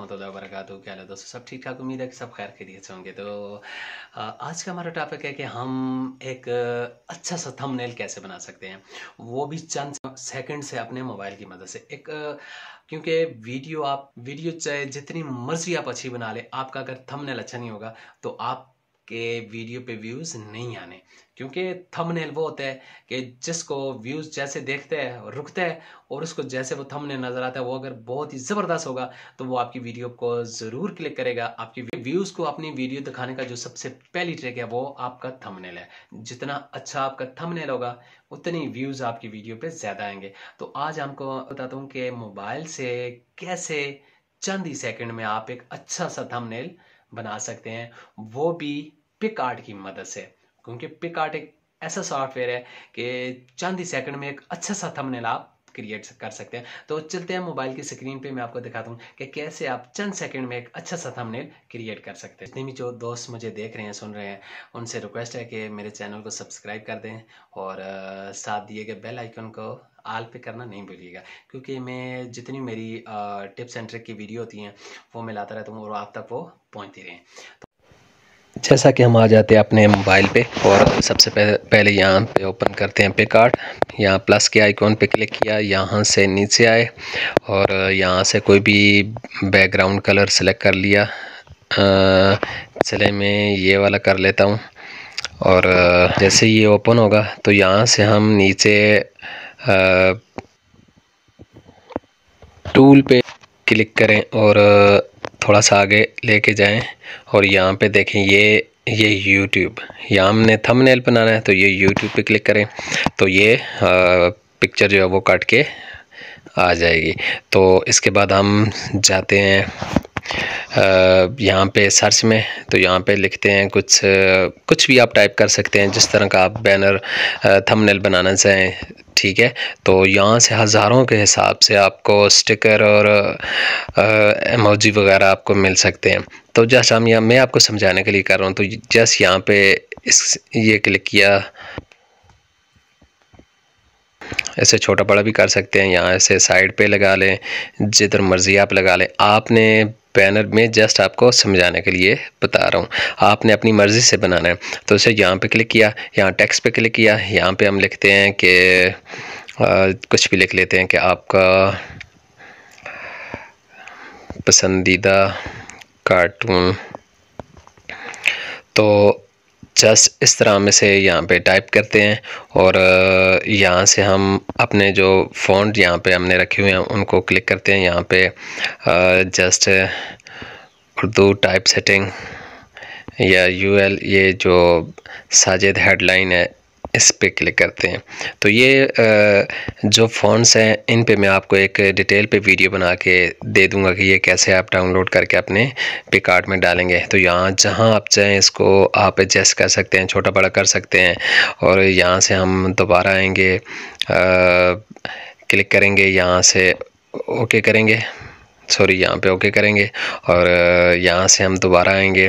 वरहमतुल्लाह तो वबरकातुहू क्या है दोस्तों सब ठीक ठाक उम्मीद है कि सब खैर खैरियत से होंगे तो आज का हमारा टॉपिक है कि हम एक अच्छा सा थंबनेल कैसे बना सकते हैं वो भी चंद सेकंड से अपने मोबाइल की मदद से एक क्योंकि वीडियो आप वीडियो चाहे जितनी मर्जी आप अच्छी बना ले आपका अगर थंबनेल अच्छा नहीं होगा तो आप कि वीडियो पे व्यूज़ नहीं आने क्योंकि थंबनेल वो होता है कि जिसको व्यूज़ जैसे देखते हैं रुकता है और उसको जैसे वो थंबनेल नज़र आता है वो अगर बहुत ही ज़बरदस्त होगा तो वो आपकी वीडियो को ज़रूर क्लिक करेगा आपकी व्यूज़ को अपनी वीडियो दिखाने का जो सबसे पहली ट्रिक है वो आपका थंबनेल है जितना अच्छा आपका थंबनेल होगा उतनी व्यूज़ आपकी वीडियो पे ज़्यादा आएंगे तो आज हमको बताता हूँ कि मोबाइल से कैसे चंद ही सेकंड में आप एक अच्छा सा थंबनेल बना सकते हैं वो भी पिक आर्ट की मदद से क्योंकि पिक आर्ट एक ऐसा सॉफ्टवेयर है कि चंद ही सेकंड में एक अच्छा सा थंबनेल आप क्रिएट कर सकते हैं तो चलते हैं मोबाइल की स्क्रीन पे मैं आपको दिखाता हूँ कि कैसे आप चंद सेकंड में एक अच्छा सा थंबनेल क्रिएट कर सकते हैं जितने भी जो दोस्त मुझे देख रहे हैं सुन रहे हैं उनसे रिक्वेस्ट है कि मेरे चैनल को सब्सक्राइब कर दें और साथ दिए गए बेल आइकन को आल पे करना नहीं भूलिएगा क्योंकि मैं जितनी मेरी टिप्स एंड ट्रिक की वीडियो होती हैं वो मैं लाता रहता हूँ और आप तक वो पहुँचती रहें तो जैसा कि हम आ जाते हैं अपने मोबाइल पे और सबसे पहले यहाँ पे ओपन करते हैं पे कार्ड यहाँ प्लस के आइकॉन पे क्लिक किया यहाँ से नीचे आए और यहाँ से कोई भी बैकग्राउंड कलर सेलेक्ट कर लिया चले मैं ये वाला कर लेता हूँ और जैसे ये ओपन होगा तो यहाँ से हम नीचे टूल पे क्लिक करें और थोड़ा सा आगे लेके जाएं और यहाँ पे देखें ये ये YouTube यहाँ हमने थंबनेल बनाना है तो ये YouTube पे क्लिक करें तो ये आ, पिक्चर जो है वो काट के आ जाएगी तो इसके बाद हम जाते हैं यहाँ पे सर्च में तो यहाँ पे लिखते हैं कुछ कुछ भी आप टाइप कर सकते हैं जिस तरह का आप बैनर थंबनेल बनाना चाहें ठीक है तो यहाँ से हज़ारों के हिसाब से आपको स्टिकर और एमोजी वगैरह आपको मिल सकते हैं तो जस्ट हम यहाँ मैं आपको समझाने के लिए कर रहा हूँ तो जस्ट यहाँ पे इस ये क्लिक किया ऐसे छोटा बड़ा भी कर सकते हैं यहाँ ऐसे साइड पे लगा लें जिधर मर्ज़ी आप लगा लें आपने बैनर में जस्ट आपको समझाने के लिए बता रहा हूँ आपने अपनी मर्ज़ी से बनाना है तो उसे यहाँ पे क्लिक किया यहाँ टैक्स पे क्लिक किया यहाँ पे हम लिखते हैं कि कुछ भी लिख लेते हैं कि आपका पसंदीदा कार्टून तो जस्ट इस तरह में से यहाँ पे टाइप करते हैं और यहाँ से हम अपने जो फ़ोन यहाँ पे हमने रखे हुए हैं उनको क्लिक करते हैं यहाँ पे जस्ट उर्दू टाइप सेटिंग या यूएल ये जो साजिद हेडलाइन है इस पर क्लिक करते हैं तो ये जो फ़ॉन्ट्स हैं इन पे मैं आपको एक डिटेल पे वीडियो बना के दे दूंगा कि ये कैसे आप डाउनलोड करके अपने पिकार्ट में डालेंगे तो यहाँ जहाँ आप चाहें इसको आप एडजस्ट कर सकते हैं छोटा बड़ा कर सकते हैं और यहाँ से हम दोबारा आएंगे आ, क्लिक करेंगे यहाँ से ओके करेंगे सॉरी यहाँ पे ओके करेंगे और यहाँ से हम दोबारा आएंगे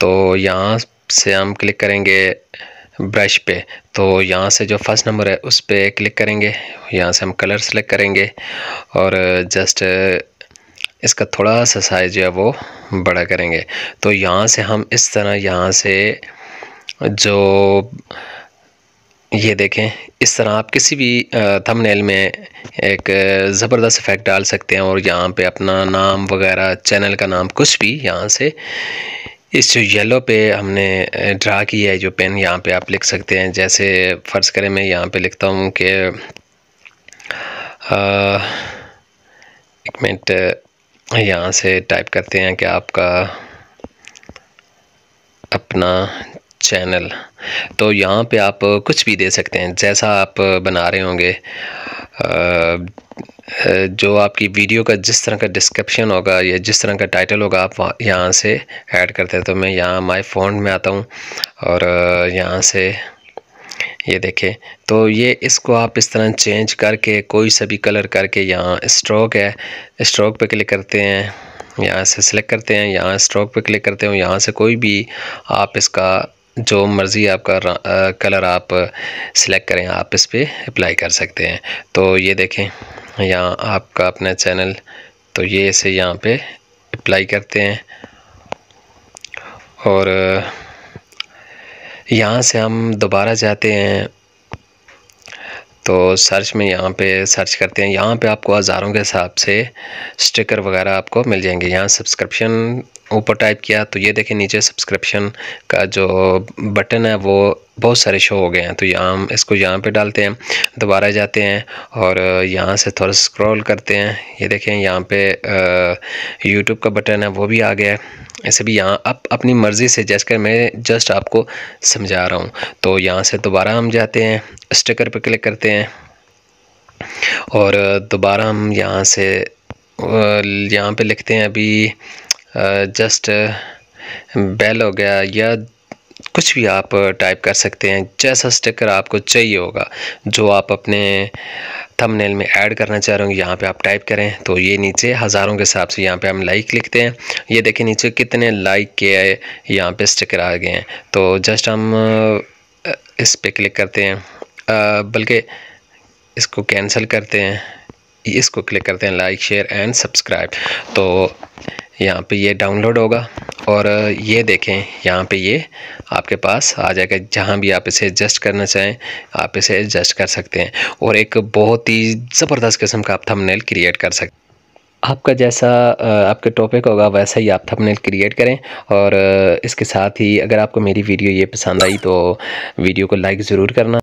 तो यहाँ से हम क्लिक करेंगे ब्रश पे तो यहाँ से जो फर्स्ट नंबर है उस पर क्लिक करेंगे यहाँ से हम कलर सेलेक्ट करेंगे और जस्ट इसका थोड़ा सा साइज़ जो है वो बड़ा करेंगे तो यहाँ से हम इस तरह यहाँ से जो ये देखें इस तरह आप किसी भी थंबनेल में एक ज़बरदस्त इफेक्ट डाल सकते हैं और यहाँ पे अपना नाम वगैरह चैनल का नाम कुछ भी यहाँ से इस जो येलो पे हमने ड्रा किया है जो पेन यहाँ पे आप लिख सकते हैं जैसे फ़र्ज़ करें मैं यहाँ पे लिखता हूँ कि एक मिनट यहाँ से टाइप करते हैं कि आपका अपना चैनल तो यहाँ पे आप कुछ भी दे सकते हैं जैसा आप बना रहे होंगे जो आपकी वीडियो का जिस तरह का डिस्क्रिप्शन होगा या जिस तरह का टाइटल होगा आप यहाँ से ऐड करते हैं तो मैं यहाँ माय फ़ोन में आता हूँ और यहाँ से ये देखें तो ये इसको आप इस तरह चेंज करके कोई सा भी कलर करके यहाँ स्ट्रोक है स्ट्रोक पे क्लिक करते हैं यहाँ से सिलेक्ट करते हैं यहाँ स्ट्रोक पे क्लिक करते हैं यहाँ से कोई भी आप इसका जो मर्ज़ी आपका आ, कलर आप सिलेक्ट करें आप इस पर अप्लाई कर सकते हैं तो ये देखें यहाँ आपका अपना चैनल तो ये इसे यहाँ पे अप्लाई करते हैं और यहाँ से हम दोबारा जाते हैं तो सर्च में यहाँ पे सर्च करते हैं यहाँ पे आपको हज़ारों के हिसाब से स्टिकर वगैरह आपको मिल जाएंगे यहाँ सब्सक्रिप्शन ऊपर टाइप किया तो ये देखें नीचे सब्सक्रिप्शन का जो बटन है वो बहुत सारे शो हो गए हैं तो यहाँ इसको यहाँ पे डालते हैं दोबारा जाते हैं और यहाँ से थोड़ा स्क्रॉल करते हैं ये देखें यहाँ पे यूट्यूब का बटन है वो भी आ गया है ऐसे भी यहाँ अप, अपनी मर्ज़ी से जैस कर मैं जस्ट आपको समझा रहा हूँ तो यहाँ से दोबारा हम जाते हैं स्टिकर पर क्लिक करते हैं और दोबारा हम यहाँ से यहाँ पे लिखते हैं अभी जस्ट बेल हो गया या कुछ भी आप टाइप कर सकते हैं जैसा स्टिकर आपको चाहिए होगा जो आप अपने थंबनेल में ऐड करना चाह रहे हो यहाँ पे आप टाइप करें तो ये नीचे हज़ारों के हिसाब से यहाँ पे हम लाइक लिखते हैं ये देखें नीचे कितने लाइक के आए यहाँ पे स्टिकर आ गए हैं तो जस्ट हम इस पर क्लिक करते हैं बल्कि इसको कैंसिल करते हैं इसको क्लिक करते हैं लाइक शेयर एंड सब्सक्राइब तो यहाँ पे ये डाउनलोड होगा और ये देखें यहाँ पे ये आपके पास आ जाएगा जहाँ भी आप इसे एडजस्ट करना चाहें आप इसे एडजस्ट कर सकते हैं और एक बहुत ही ज़बरदस्त किस्म का आप थंबनेल क्रिएट कर सकते आपका जैसा आपके टॉपिक होगा वैसा ही आप थंबनेल क्रिएट करें और इसके साथ ही अगर आपको मेरी वीडियो ये पसंद आई तो वीडियो को लाइक ज़रूर करना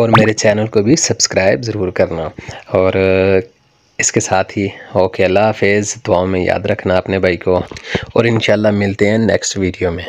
और मेरे चैनल को भी सब्सक्राइब ज़रूर करना और इसके साथ ही ओके अल्लाह हाफिज़ दुआओं में याद रखना अपने भाई को और इन मिलते हैं नेक्स्ट वीडियो में